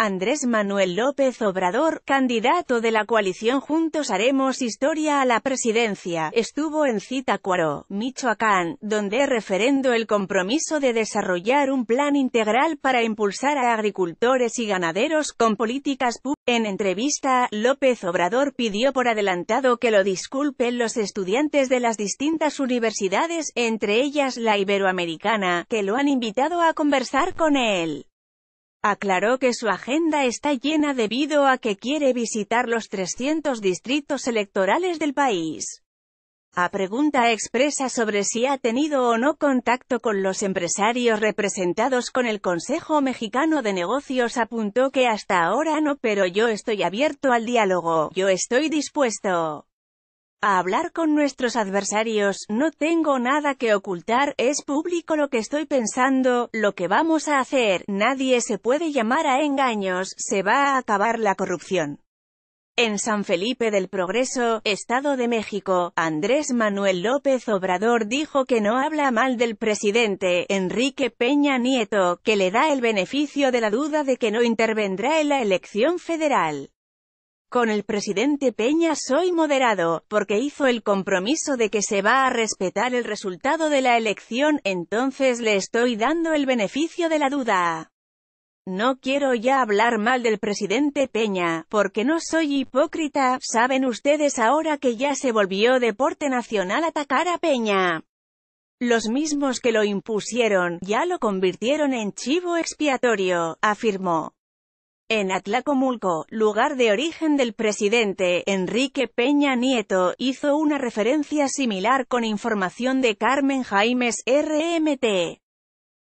Andrés Manuel López Obrador, candidato de la coalición Juntos Haremos Historia a la presidencia, estuvo en Zitácuaro, Michoacán, donde referendo el compromiso de desarrollar un plan integral para impulsar a agricultores y ganaderos con políticas públicas. En entrevista, López Obrador pidió por adelantado que lo disculpen los estudiantes de las distintas universidades, entre ellas la iberoamericana, que lo han invitado a conversar con él. Aclaró que su agenda está llena debido a que quiere visitar los 300 distritos electorales del país. A pregunta expresa sobre si ha tenido o no contacto con los empresarios representados con el Consejo Mexicano de Negocios apuntó que hasta ahora no pero yo estoy abierto al diálogo, yo estoy dispuesto a hablar con nuestros adversarios, no tengo nada que ocultar, es público lo que estoy pensando, lo que vamos a hacer, nadie se puede llamar a engaños, se va a acabar la corrupción. En San Felipe del Progreso, Estado de México, Andrés Manuel López Obrador dijo que no habla mal del presidente, Enrique Peña Nieto, que le da el beneficio de la duda de que no intervendrá en la elección federal. Con el presidente Peña soy moderado, porque hizo el compromiso de que se va a respetar el resultado de la elección, entonces le estoy dando el beneficio de la duda. No quiero ya hablar mal del presidente Peña, porque no soy hipócrita, saben ustedes ahora que ya se volvió deporte nacional atacar a Peña. Los mismos que lo impusieron, ya lo convirtieron en chivo expiatorio, afirmó. En Atlacomulco, lugar de origen del presidente Enrique Peña Nieto, hizo una referencia similar con información de Carmen Jaimes, RMT.